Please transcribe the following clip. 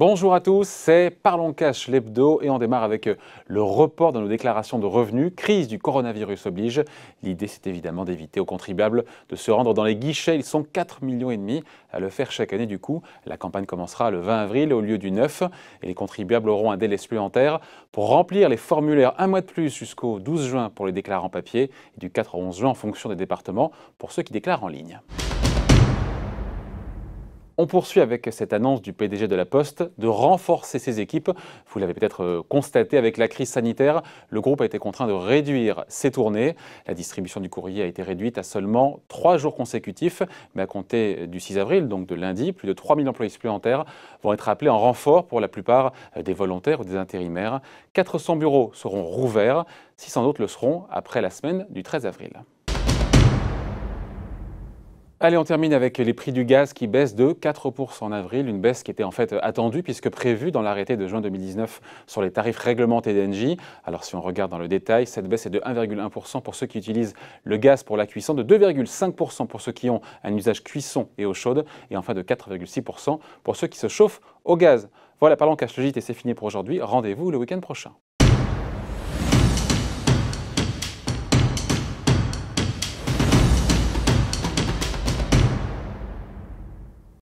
Bonjour à tous, c'est Parlons Cash l'hebdo et on démarre avec euh, le report de nos déclarations de revenus. Crise du coronavirus oblige. L'idée, c'est évidemment d'éviter aux contribuables de se rendre dans les guichets. Ils sont 4,5 millions et demi à le faire chaque année. Du coup, la campagne commencera le 20 avril au lieu du 9 et les contribuables auront un délai supplémentaire pour remplir les formulaires un mois de plus jusqu'au 12 juin pour les déclarants papier et du 4 au 11 juin en fonction des départements pour ceux qui déclarent en ligne. On poursuit avec cette annonce du PDG de la Poste de renforcer ses équipes. Vous l'avez peut-être euh, constaté avec la crise sanitaire, le groupe a été contraint de réduire ses tournées. La distribution du courrier a été réduite à seulement trois jours consécutifs, mais à compter du 6 avril, donc de lundi, plus de 3 000 employés supplémentaires vont être appelés en renfort pour la plupart des volontaires ou des intérimaires. 400 bureaux seront rouverts, 600 autres le seront après la semaine du 13 avril. Allez, on termine avec les prix du gaz qui baissent de 4% en avril, une baisse qui était en fait attendue puisque prévue dans l'arrêté de juin 2019 sur les tarifs réglementés d'Engie. Alors si on regarde dans le détail, cette baisse est de 1,1% pour ceux qui utilisent le gaz pour la cuisson, de 2,5% pour ceux qui ont un usage cuisson et eau chaude, et enfin de 4,6% pour ceux qui se chauffent au gaz. Voilà, parlons cash logite et c'est fini pour aujourd'hui. Rendez-vous le week-end prochain.